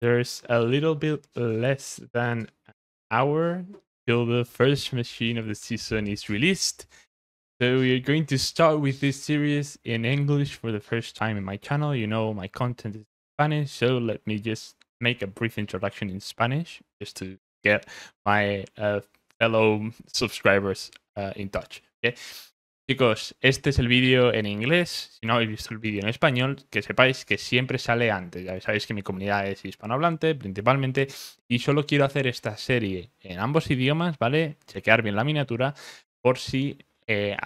There's a little bit less than an hour till the first machine of the season is released. So we're going to start with this series in English for the first time in my channel. You know, my content is Spanish, so let me just make a brief introduction in Spanish just to get my uh, fellow subscribers uh, in touch. Okay. Chicos, este es el vídeo en inglés. Si no habéis visto el vídeo en español, que sepáis que siempre sale antes. Ya sabéis que mi comunidad es hispanohablante principalmente y solo quiero hacer esta serie en ambos idiomas, ¿vale? Chequear bien la miniatura por si, eh,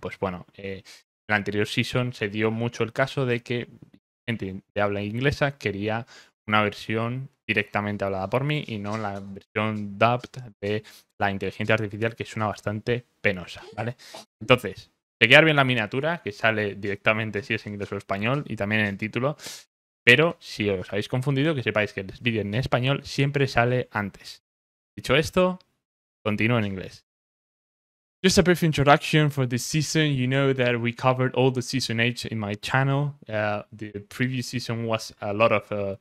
pues bueno, eh, en la anterior season se dio mucho el caso de que gente de habla inglesa quería una versión directamente hablada por mí y no la versión DAPT de la inteligencia artificial que es una bastante penosa, ¿vale? Entonces, quedar bien la miniatura, que sale directamente si es en inglés o español y también en el título, pero si os habéis confundido, que sepáis que el vídeo en español siempre sale antes. Dicho esto, continúo en inglés. Just a brief introduction for this season. You know that we covered all the season 8 in my channel. Uh, the previous season was a lot of uh,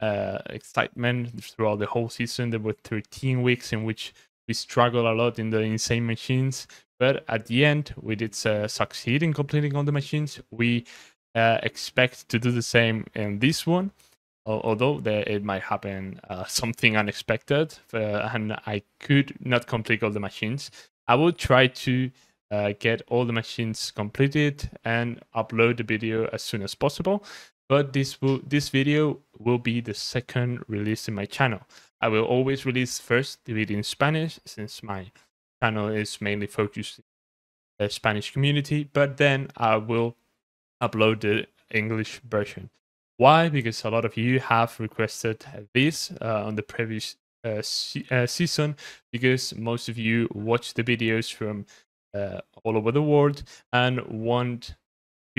uh, excitement throughout the whole season. There were 13 weeks in which we struggled a lot in the insane machines, but at the end, we did uh, succeed in completing all the machines. We uh, expect to do the same in this one, although it might happen uh, something unexpected, uh, and I could not complete all the machines. I will try to uh, get all the machines completed and upload the video as soon as possible but this will this video will be the second release in my channel. I will always release first the video in Spanish since my channel is mainly focused the Spanish community, but then I will upload the English version. Why? Because a lot of you have requested this uh, on the previous uh, se uh, season because most of you watch the videos from uh, all over the world and want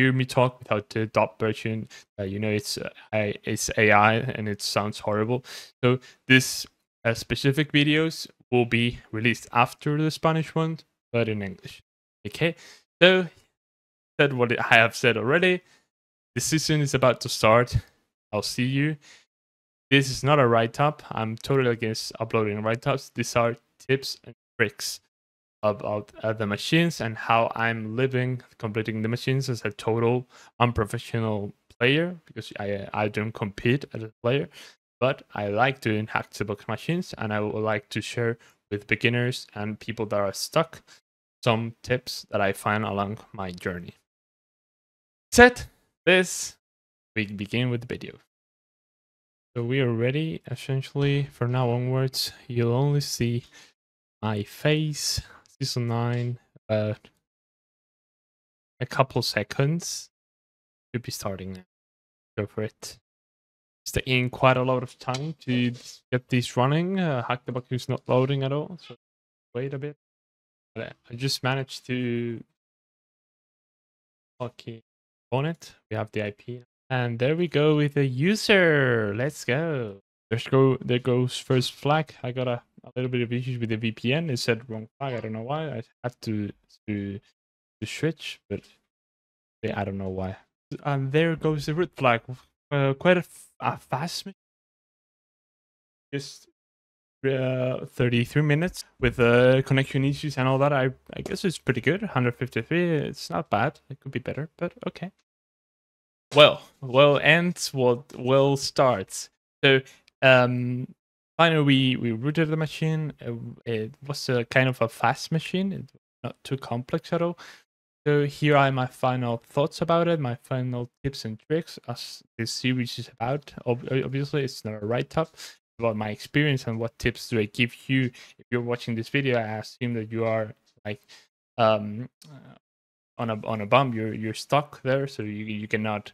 hear me talk without the dot version. Uh, you know, it's uh, I, it's AI and it sounds horrible. So this uh, specific videos will be released after the Spanish one, but in English. Okay, so said what I have said already. The season is about to start. I'll see you. This is not a write up. I'm totally against uploading write ups. These are tips and tricks about uh, the machines and how I'm living completing the machines as a total unprofessional player because I I don't compete as a player, but I like doing hack to box machines and I would like to share with beginners and people that are stuck some tips that I find along my journey. Set this. We begin with the video. So we are ready. Essentially, from now onwards, you'll only see my face Season nine. Uh, a couple seconds. Should be starting now. Go for it. It's taking quite a lot of time to get this running. Uh, is not loading at all, so wait a bit. But uh, I just managed to okay on it. We have the IP, and there we go with the user. Let's go. There's go. There goes first flag. I gotta a little bit of issues with the VPN. It said wrong flag. I don't know why. I had to to to switch, but I don't know why. And there goes the root flag. Uh, quite a, fast machine. Just uh, 33 minutes with uh, connection issues and all that. I I guess it's pretty good. 153. It's not bad. It could be better, but okay. Well, well ends what well starts. So um Finally, we, we rooted the machine. Uh, it was a kind of a fast machine, it not too complex at all. So here are my final thoughts about it, my final tips and tricks as this series is about. Obviously, it's not a write-up about my experience and what tips do I give you. If you're watching this video, I assume that you are like um, uh, on a on a bump. You're you're stuck there, so you you cannot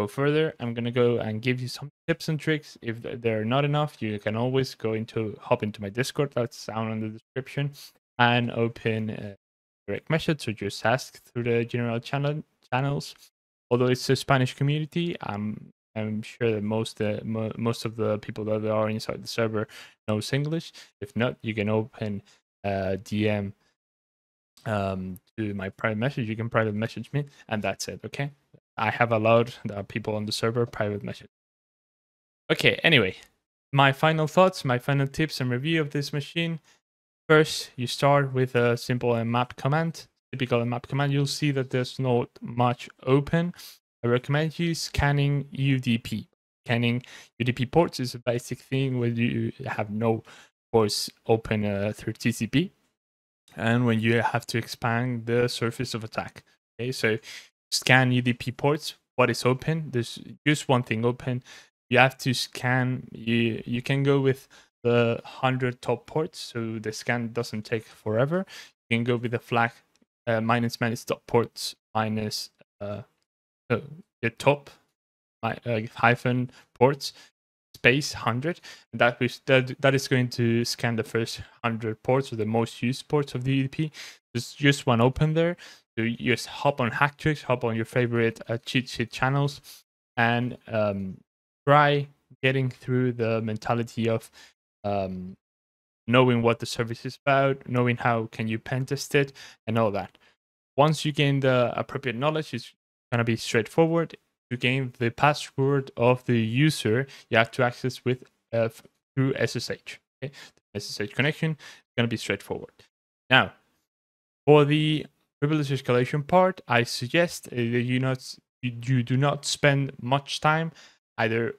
go further, I'm gonna go and give you some tips and tricks. If they're not enough, you can always go into hop into my Discord. That's down in the description, and open a uh, direct message or just ask through the general channel channels. Although it's a Spanish community, I'm I'm sure that most uh, mo most of the people that are inside the server knows English. If not, you can open uh, DM um, to my private message. You can private message me, and that's it. Okay. I have allowed the people on the server private message. Okay, anyway, my final thoughts, my final tips and review of this machine. First, you start with a simple map command, typical map command. You'll see that there's not much open. I recommend you scanning UDP. Scanning UDP ports is a basic thing when you have no ports open uh, through TCP and when you have to expand the surface of attack. Okay, so scan UDP ports, what is open. There's just one thing open. You have to scan, you, you can go with the 100 top ports, so the scan doesn't take forever. You can go with the flag uh, minus minus top ports minus uh, uh, the top my, uh, hyphen ports space 100 thats that, is, that that is going to scan the first 100 ports or the most used ports of the UDP. There's just one open there to just hop on hacktricks, hop on your favorite uh, cheat sheet channels, and um, try getting through the mentality of um, knowing what the service is about, knowing how can you pen test it, and all that. Once you gain the appropriate knowledge, it's gonna be straightforward. To gain the password of the user you have to access with uh, through SSH. Okay? The SSH connection is gonna be straightforward. Now, for the Privilege escalation part, I suggest that you not you do not spend much time either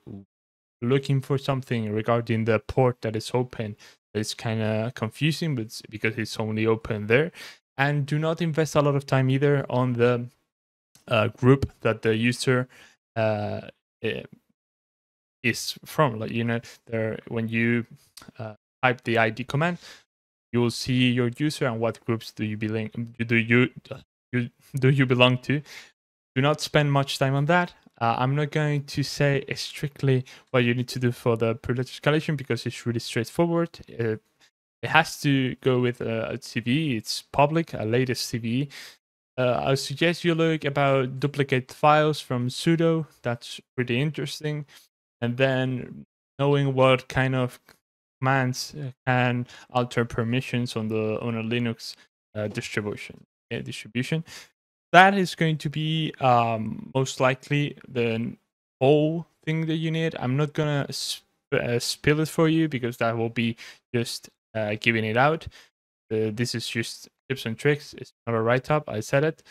looking for something regarding the port that is open. It's kind of confusing, but it's because it's only open there, and do not invest a lot of time either on the uh, group that the user uh, eh, is from. Like you know, there when you uh, type the ID command, you will see your user and what groups do you belong do you do you belong to. Do not spend much time on that. Uh, I'm not going to say strictly what you need to do for the privilege escalation because it's really straightforward. Uh, it has to go with a, a It's public, a latest CVE. Uh, I suggest you look about duplicate files from sudo. That's pretty interesting. And then knowing what kind of commands can alter permissions on the on a Linux uh, distribution. Eh, distribution that is going to be um, most likely the whole thing that you need. I'm not gonna sp uh, spill it for you because that will be just uh, giving it out. this is just tips and tricks. It's not a write up. I said it.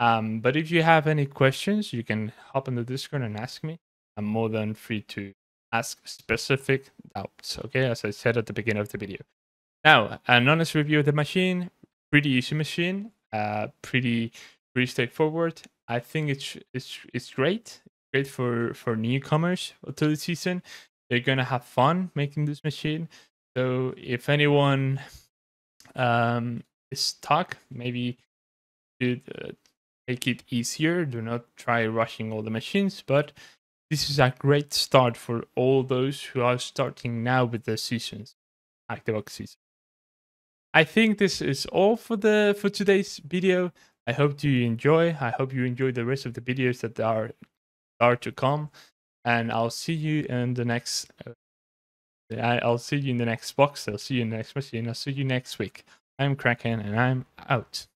Um, but if you have any questions, you can hop on the Discord and ask me. I'm more than free to ask specific doubts, okay, as I said at the beginning of the video. Now, an honest review of the machine, pretty easy machine, uh, pretty pretty straightforward. I think it's it's it's great, great for for newcomers to the season. They're gonna have fun making this machine. So if anyone um, is stuck, maybe should uh, make it easier. Do not try rushing all the machines, but this is a great start for all those who are starting now with their seasons, ActiveX season. I think this is all for the for today's video. I hope you enjoy. I hope you enjoy the rest of the videos that are are to come, and I'll see you in the next. Uh, I'll see you in the next box. I'll see you in the next machine. I'll see you next week. I'm Kraken, and I'm out.